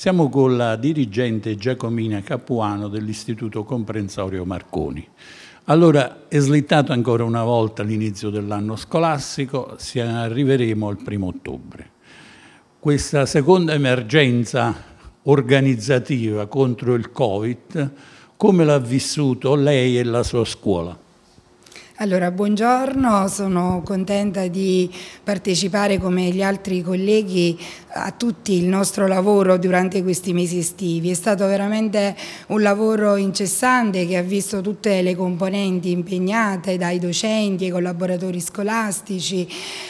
Siamo con la dirigente Giacomina Capuano dell'Istituto Comprensorio Marconi. Allora, è slittato ancora una volta l'inizio dell'anno scolastico, arriveremo al primo ottobre. Questa seconda emergenza organizzativa contro il Covid, come l'ha vissuto lei e la sua scuola? Allora, buongiorno, sono contenta di partecipare come gli altri colleghi a tutti il nostro lavoro durante questi mesi estivi. È stato veramente un lavoro incessante che ha visto tutte le componenti impegnate dai docenti ai collaboratori scolastici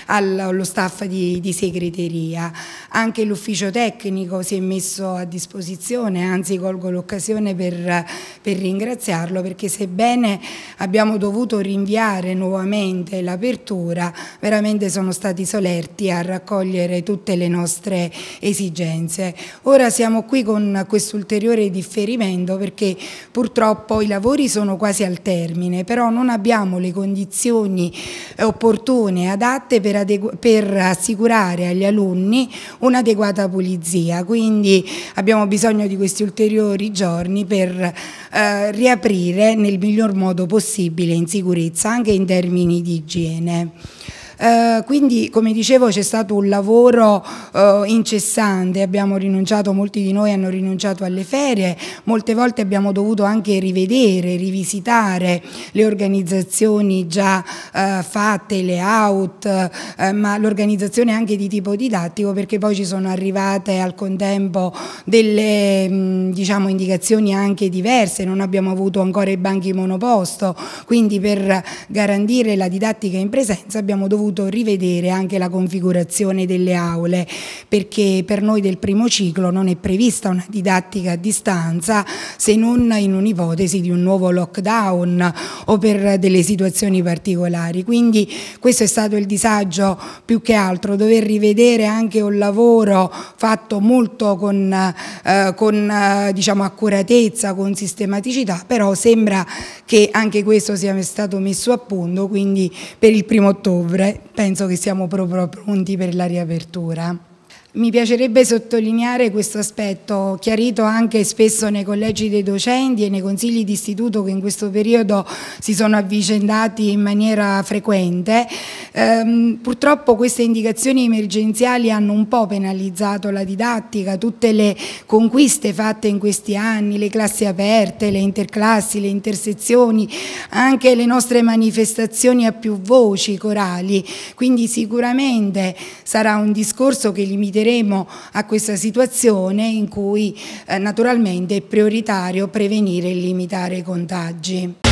allo staff di, di segreteria. Anche l'ufficio tecnico si è messo a disposizione, anzi colgo l'occasione per, per ringraziarlo perché sebbene abbiamo dovuto rinviare rinviare nuovamente l'apertura, veramente sono stati solerti a raccogliere tutte le nostre esigenze. Ora siamo qui con questo ulteriore differimento perché purtroppo i lavori sono quasi al termine, però non abbiamo le condizioni eh, opportune, adatte per, per assicurare agli alunni un'adeguata pulizia, quindi abbiamo bisogno di questi ulteriori giorni per eh, riaprire nel miglior modo possibile in sicurezza anche in termini di igiene. Eh, quindi come dicevo c'è stato un lavoro eh, incessante, abbiamo rinunciato, molti di noi hanno rinunciato alle ferie, molte volte abbiamo dovuto anche rivedere, rivisitare le organizzazioni già eh, fatte, le out, eh, ma l'organizzazione anche di tipo didattico perché poi ci sono arrivate al contempo delle mh, mm, diciamo, indicazioni anche diverse, non abbiamo avuto ancora i banchi monoposto, quindi per garantire la didattica in presenza abbiamo dovuto dovuto rivedere anche la configurazione delle aule perché per noi del primo ciclo non è prevista una didattica a distanza se non in un'ipotesi di un nuovo lockdown o per delle situazioni particolari. Quindi questo è stato il disagio più che altro, dover rivedere anche un lavoro fatto molto con, eh, con eh, diciamo, accuratezza, con sistematicità, però sembra che anche questo sia stato messo a punto quindi per il primo ottobre penso che siamo proprio pronti per la riapertura. Mi piacerebbe sottolineare questo aspetto, chiarito anche spesso nei collegi dei docenti e nei consigli di istituto che in questo periodo si sono avvicendati in maniera frequente. Ehm, purtroppo queste indicazioni emergenziali hanno un po' penalizzato la didattica, tutte le conquiste fatte in questi anni, le classi aperte, le interclassi, le intersezioni, anche le nostre manifestazioni a più voci corali. Quindi sicuramente sarà un discorso che limiterà arriveremo a questa situazione in cui eh, naturalmente è prioritario prevenire e limitare i contagi.